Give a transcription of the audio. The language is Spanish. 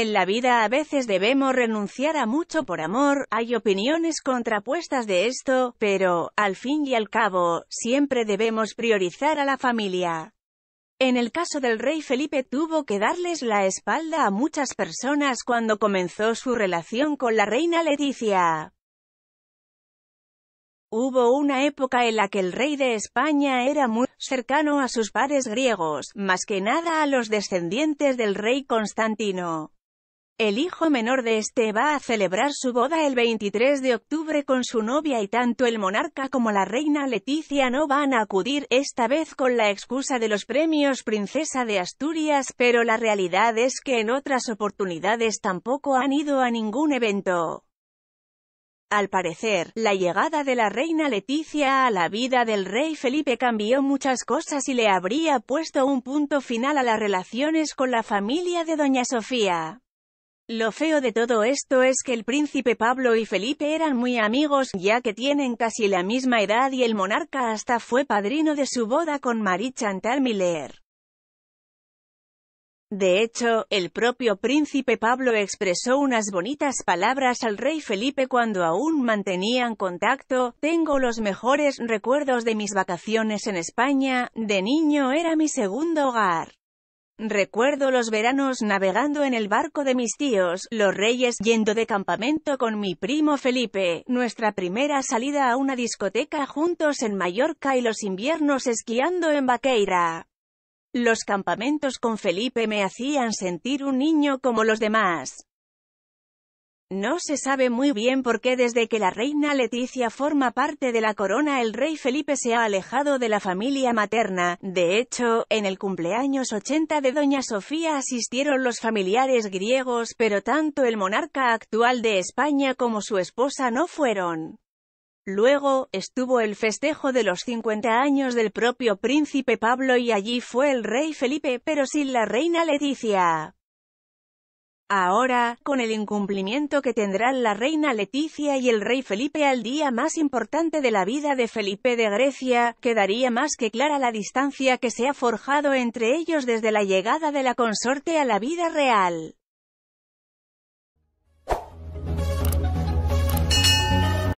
En la vida a veces debemos renunciar a mucho por amor, hay opiniones contrapuestas de esto, pero, al fin y al cabo, siempre debemos priorizar a la familia. En el caso del rey Felipe tuvo que darles la espalda a muchas personas cuando comenzó su relación con la reina Leticia. Hubo una época en la que el rey de España era muy cercano a sus pares griegos, más que nada a los descendientes del rey Constantino. El hijo menor de este va a celebrar su boda el 23 de octubre con su novia y tanto el monarca como la reina Leticia no van a acudir, esta vez con la excusa de los premios Princesa de Asturias, pero la realidad es que en otras oportunidades tampoco han ido a ningún evento. Al parecer, la llegada de la reina Leticia a la vida del rey Felipe cambió muchas cosas y le habría puesto un punto final a las relaciones con la familia de doña Sofía. Lo feo de todo esto es que el príncipe Pablo y Felipe eran muy amigos, ya que tienen casi la misma edad y el monarca hasta fue padrino de su boda con Marie Chantal Miller. De hecho, el propio príncipe Pablo expresó unas bonitas palabras al rey Felipe cuando aún mantenían contacto, tengo los mejores recuerdos de mis vacaciones en España, de niño era mi segundo hogar. Recuerdo los veranos navegando en el barco de mis tíos, los reyes, yendo de campamento con mi primo Felipe, nuestra primera salida a una discoteca juntos en Mallorca y los inviernos esquiando en Vaqueira. Los campamentos con Felipe me hacían sentir un niño como los demás. No se sabe muy bien por qué desde que la reina Leticia forma parte de la corona el rey Felipe se ha alejado de la familia materna. De hecho, en el cumpleaños 80 de doña Sofía asistieron los familiares griegos, pero tanto el monarca actual de España como su esposa no fueron. Luego, estuvo el festejo de los 50 años del propio príncipe Pablo y allí fue el rey Felipe, pero sin la reina Leticia. Ahora, con el incumplimiento que tendrán la reina Leticia y el rey Felipe al día más importante de la vida de Felipe de Grecia, quedaría más que clara la distancia que se ha forjado entre ellos desde la llegada de la consorte a la vida real.